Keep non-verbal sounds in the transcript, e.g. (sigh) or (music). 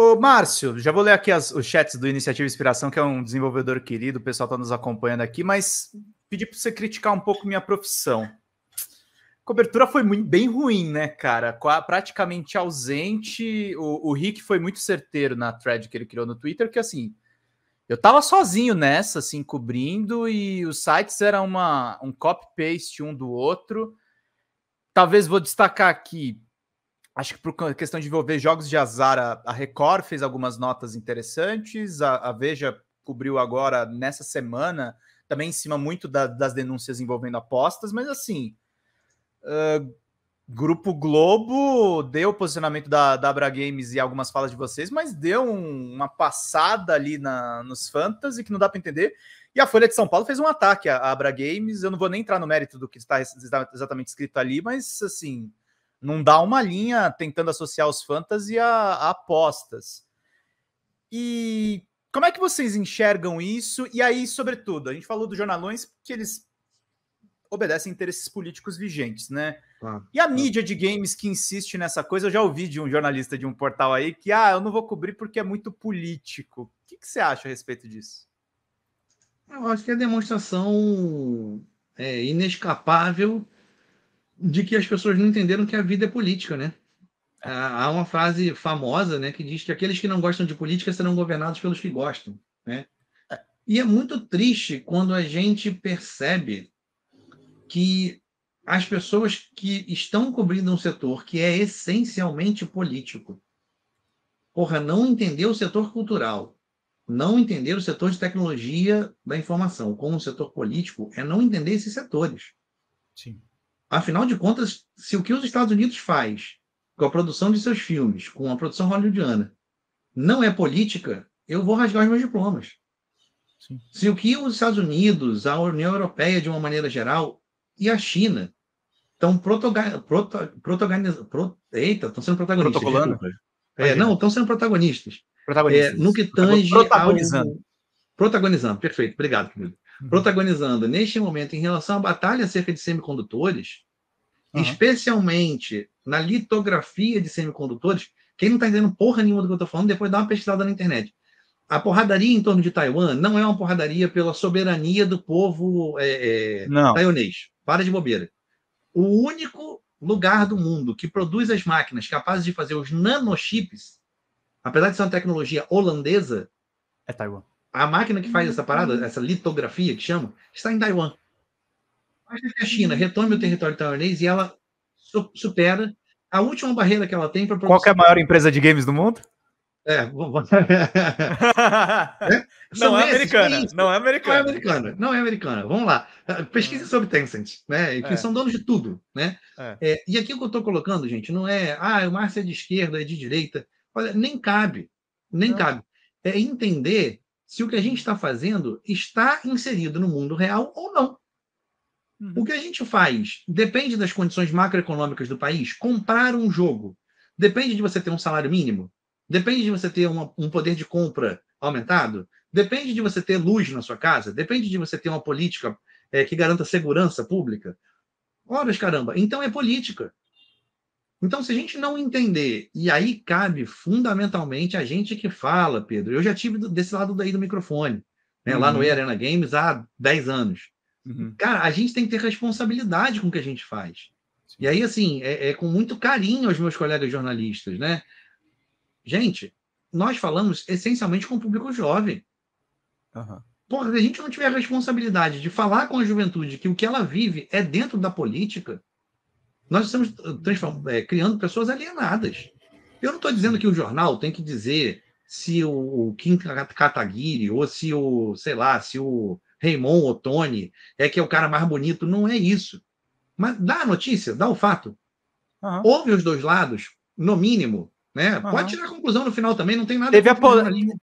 Ô, Márcio, já vou ler aqui as, os chats do Iniciativa Inspiração, que é um desenvolvedor querido, o pessoal está nos acompanhando aqui, mas pedi para você criticar um pouco minha profissão. A cobertura foi muito, bem ruim, né, cara? Praticamente ausente. O, o Rick foi muito certeiro na thread que ele criou no Twitter, que assim, eu tava sozinho nessa, assim, cobrindo, e os sites eram uma, um copy-paste um do outro. Talvez vou destacar aqui Acho que por questão de envolver jogos de azar, a, Record fez algumas notas interessantes, a, a Veja cobriu agora nessa semana, também em cima muito da, das denúncias envolvendo apostas, mas assim. Uh, Grupo Globo deu o posicionamento da, da Abra Games e algumas falas de vocês, mas deu um, uma passada ali na, nos fantasy que não dá para entender. E a Folha de São Paulo fez um ataque à Abra Games. Eu não vou nem entrar no mérito do que está exatamente escrito ali, mas assim não dá uma linha tentando associar os fantasy a, a apostas. E como é que vocês enxergam isso? E aí, sobretudo, a gente falou dos jornalões que eles obedecem interesses políticos vigentes, né? Ah, e a ah. mídia de games que insiste nessa coisa, eu já ouvi de um jornalista de um portal aí que, ah, eu não vou cobrir porque é muito político. O que, que você acha a respeito disso? Eu acho que é demonstração é, inescapável de que as pessoas não entenderam que a vida é política, né? Há uma frase famosa, né, que diz que aqueles que não gostam de política serão governados pelos que gostam, né? E é muito triste quando a gente percebe que as pessoas que estão cobrindo um setor que é essencialmente político, porra, não entender o setor cultural, não entender o setor de tecnologia da informação como um setor político, é não entender esses setores. Sim. Afinal de contas, se o que os Estados Unidos faz com a produção de seus filmes, com a produção hollywoodiana, não é política, eu vou rasgar os meus diplomas. Sim. Se o que os Estados Unidos, a União Europeia de uma maneira geral e a China estão proto pro Eita, sendo protagonistas. Protocolando. É, não, estão sendo protagonistas. Protagonistas. É, no que tange protagonizando. Ao... Protagonizando, perfeito. Obrigado, querido. Uhum. protagonizando neste momento em relação à batalha acerca de semicondutores, uhum. especialmente na litografia de semicondutores. Quem não está entendendo porra nenhuma do que eu estou falando, depois dá uma pesquisada na internet. A porradaria em torno de Taiwan não é uma porradaria pela soberania do povo é, é, taiwanês. Para de bobeira. O único lugar do mundo que produz as máquinas capazes de fazer os nanochips, apesar de ser uma tecnologia holandesa, é Taiwan. A máquina que faz essa parada, uhum. essa litografia que chama, está em Taiwan. que a é China uhum. retome o território taiwanês e ela supera a última barreira que ela tem para. Qual é a maior empresa de games do mundo? É, vamos... (laughs) é? Não, é americana, não é americana. Não é americana. Não é americana. Vamos lá. Ah, Pesquise hum. sobre Tencent, né? Eles é. são donos de tudo, né? É. É, e aqui o que eu estou colocando, gente, não é, ah, o Márcio é de esquerda, é de direita. Olha, nem cabe. Nem não. cabe. É entender se o que a gente está fazendo está inserido no mundo real ou não. Uhum. O que a gente faz depende das condições macroeconômicas do país. Comprar um jogo depende de você ter um salário mínimo, depende de você ter uma, um poder de compra aumentado, depende de você ter luz na sua casa, depende de você ter uma política é, que garanta segurança pública. Ora, caramba, então é política. Então, se a gente não entender, e aí cabe fundamentalmente a gente que fala, Pedro. Eu já tive desse lado daí do microfone, né, uhum. lá no uhum. e Arena Games há 10 anos. Uhum. Cara, a gente tem que ter responsabilidade com o que a gente faz. Sim. E aí, assim, é, é com muito carinho aos meus colegas jornalistas, né? Gente, nós falamos essencialmente com o público jovem. Uhum. Porra, se a gente não tiver a responsabilidade de falar com a juventude que o que ela vive é dentro da política, nós estamos é, criando pessoas alienadas. Eu não estou dizendo que o jornal tem que dizer se o, o Kim Kataguiri ou se o, sei lá, se o Raymond Ottoni é que é o cara mais bonito. Não é isso. Mas dá a notícia, dá o fato. Uhum. Ouve os dois lados, no mínimo. Né? Uhum. Pode tirar a conclusão no final também, não tem nada. Teve a, po...